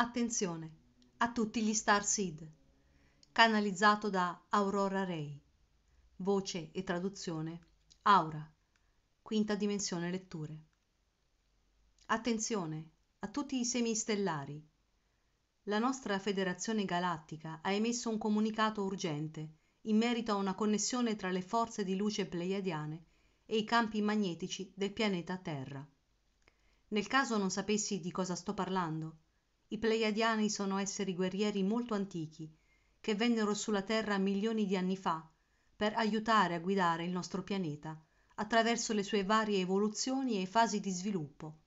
Attenzione a tutti gli Star Seed. Canalizzato da Aurora Ray. Voce e traduzione Aura. Quinta dimensione letture. Attenzione a tutti i semi stellari. La nostra Federazione Galattica ha emesso un comunicato urgente in merito a una connessione tra le forze di luce pleiadiane e i campi magnetici del pianeta Terra. Nel caso non sapessi di cosa sto parlando, i Pleiadiani sono esseri guerrieri molto antichi, che vennero sulla Terra milioni di anni fa per aiutare a guidare il nostro pianeta attraverso le sue varie evoluzioni e fasi di sviluppo.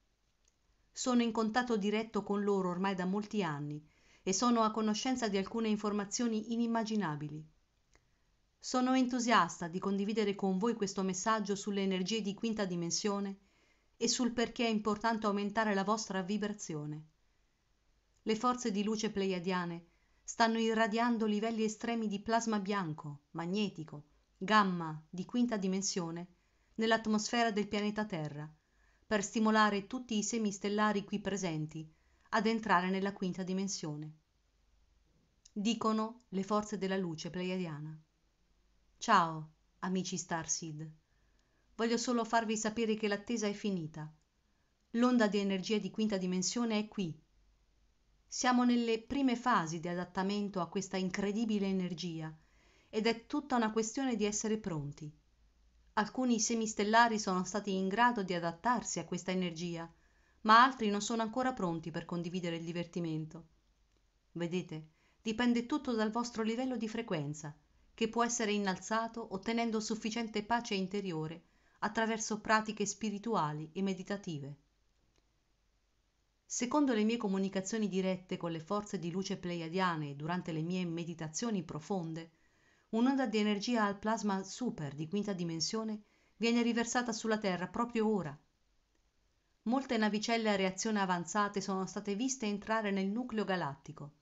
Sono in contatto diretto con loro ormai da molti anni e sono a conoscenza di alcune informazioni inimmaginabili. Sono entusiasta di condividere con voi questo messaggio sulle energie di quinta dimensione e sul perché è importante aumentare la vostra vibrazione le forze di luce pleiadiane stanno irradiando livelli estremi di plasma bianco, magnetico, gamma di quinta dimensione nell'atmosfera del pianeta Terra, per stimolare tutti i semi stellari qui presenti ad entrare nella quinta dimensione. Dicono le forze della luce pleiadiana. Ciao, amici Starseed. Voglio solo farvi sapere che l'attesa è finita. L'onda di energia di quinta dimensione è qui siamo nelle prime fasi di adattamento a questa incredibile energia ed è tutta una questione di essere pronti alcuni semistellari sono stati in grado di adattarsi a questa energia ma altri non sono ancora pronti per condividere il divertimento vedete dipende tutto dal vostro livello di frequenza che può essere innalzato ottenendo sufficiente pace interiore attraverso pratiche spirituali e meditative Secondo le mie comunicazioni dirette con le forze di luce pleiadiane durante le mie meditazioni profonde, un'onda di energia al plasma super di quinta dimensione viene riversata sulla Terra proprio ora. Molte navicelle a reazione avanzate sono state viste entrare nel nucleo galattico.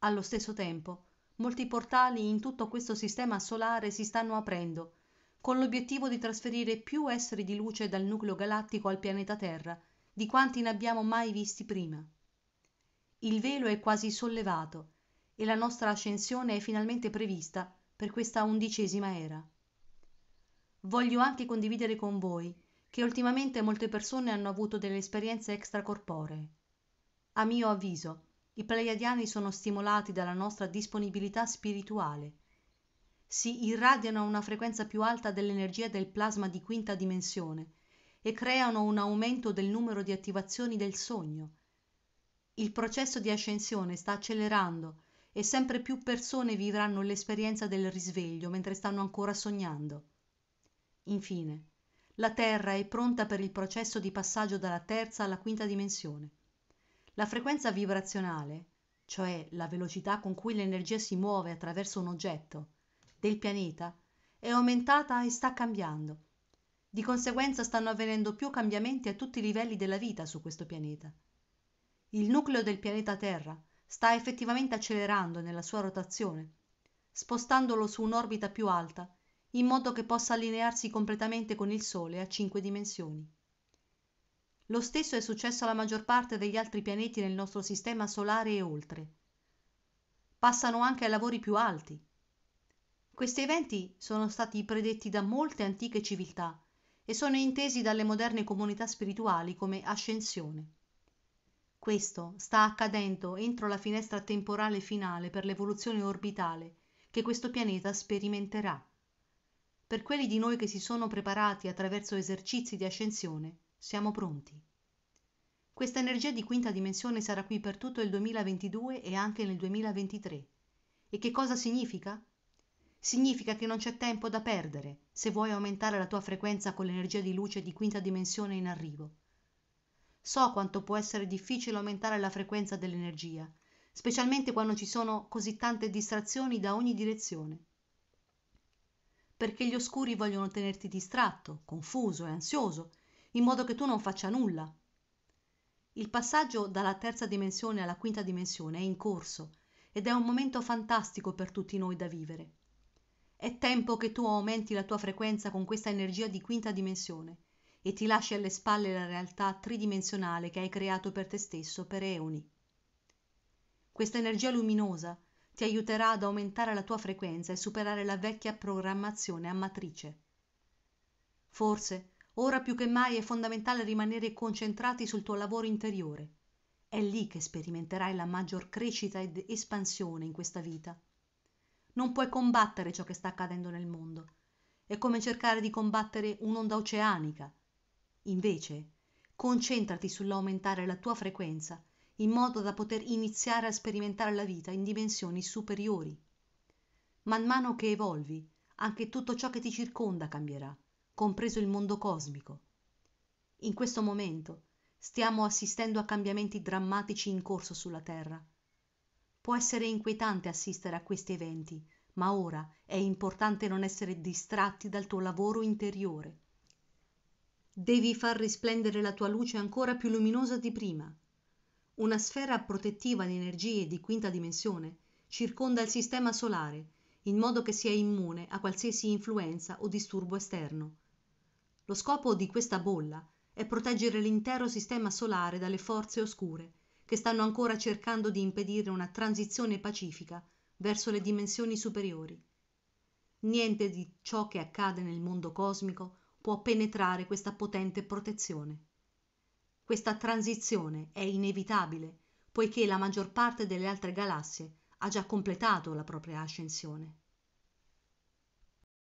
Allo stesso tempo, molti portali in tutto questo sistema solare si stanno aprendo, con l'obiettivo di trasferire più esseri di luce dal nucleo galattico al pianeta Terra di quanti ne abbiamo mai visti prima il velo è quasi sollevato e la nostra ascensione è finalmente prevista per questa undicesima era voglio anche condividere con voi che ultimamente molte persone hanno avuto delle esperienze extracorporee a mio avviso i pleiadiani sono stimolati dalla nostra disponibilità spirituale si irradiano a una frequenza più alta dell'energia del plasma di quinta dimensione e creano un aumento del numero di attivazioni del sogno. Il processo di ascensione sta accelerando e sempre più persone vivranno l'esperienza del risveglio mentre stanno ancora sognando. Infine, la Terra è pronta per il processo di passaggio dalla terza alla quinta dimensione. La frequenza vibrazionale, cioè la velocità con cui l'energia si muove attraverso un oggetto, del pianeta, è aumentata e sta cambiando di conseguenza stanno avvenendo più cambiamenti a tutti i livelli della vita su questo pianeta. Il nucleo del pianeta Terra sta effettivamente accelerando nella sua rotazione, spostandolo su un'orbita più alta, in modo che possa allinearsi completamente con il Sole a cinque dimensioni. Lo stesso è successo alla maggior parte degli altri pianeti nel nostro sistema solare e oltre. Passano anche a lavori più alti. Questi eventi sono stati predetti da molte antiche civiltà e sono intesi dalle moderne comunità spirituali come ascensione. Questo sta accadendo entro la finestra temporale finale per l'evoluzione orbitale che questo pianeta sperimenterà. Per quelli di noi che si sono preparati attraverso esercizi di ascensione, siamo pronti. Questa energia di quinta dimensione sarà qui per tutto il 2022 e anche nel 2023. E che cosa significa? Significa che non c'è tempo da perdere se vuoi aumentare la tua frequenza con l'energia di luce di quinta dimensione in arrivo. So quanto può essere difficile aumentare la frequenza dell'energia, specialmente quando ci sono così tante distrazioni da ogni direzione. Perché gli oscuri vogliono tenerti distratto, confuso e ansioso, in modo che tu non faccia nulla. Il passaggio dalla terza dimensione alla quinta dimensione è in corso ed è un momento fantastico per tutti noi da vivere. È tempo che tu aumenti la tua frequenza con questa energia di quinta dimensione e ti lasci alle spalle la realtà tridimensionale che hai creato per te stesso per eoni. Questa energia luminosa ti aiuterà ad aumentare la tua frequenza e superare la vecchia programmazione a matrice. Forse, ora più che mai è fondamentale rimanere concentrati sul tuo lavoro interiore. È lì che sperimenterai la maggior crescita ed espansione in questa vita non puoi combattere ciò che sta accadendo nel mondo. È come cercare di combattere un'onda oceanica. Invece, concentrati sull'aumentare la tua frequenza in modo da poter iniziare a sperimentare la vita in dimensioni superiori. Man mano che evolvi, anche tutto ciò che ti circonda cambierà, compreso il mondo cosmico. In questo momento stiamo assistendo a cambiamenti drammatici in corso sulla Terra Può essere inquietante assistere a questi eventi, ma ora è importante non essere distratti dal tuo lavoro interiore. Devi far risplendere la tua luce ancora più luminosa di prima. Una sfera protettiva di energie di quinta dimensione circonda il sistema solare, in modo che sia immune a qualsiasi influenza o disturbo esterno. Lo scopo di questa bolla è proteggere l'intero sistema solare dalle forze oscure che stanno ancora cercando di impedire una transizione pacifica verso le dimensioni superiori. Niente di ciò che accade nel mondo cosmico può penetrare questa potente protezione. Questa transizione è inevitabile, poiché la maggior parte delle altre galassie ha già completato la propria ascensione.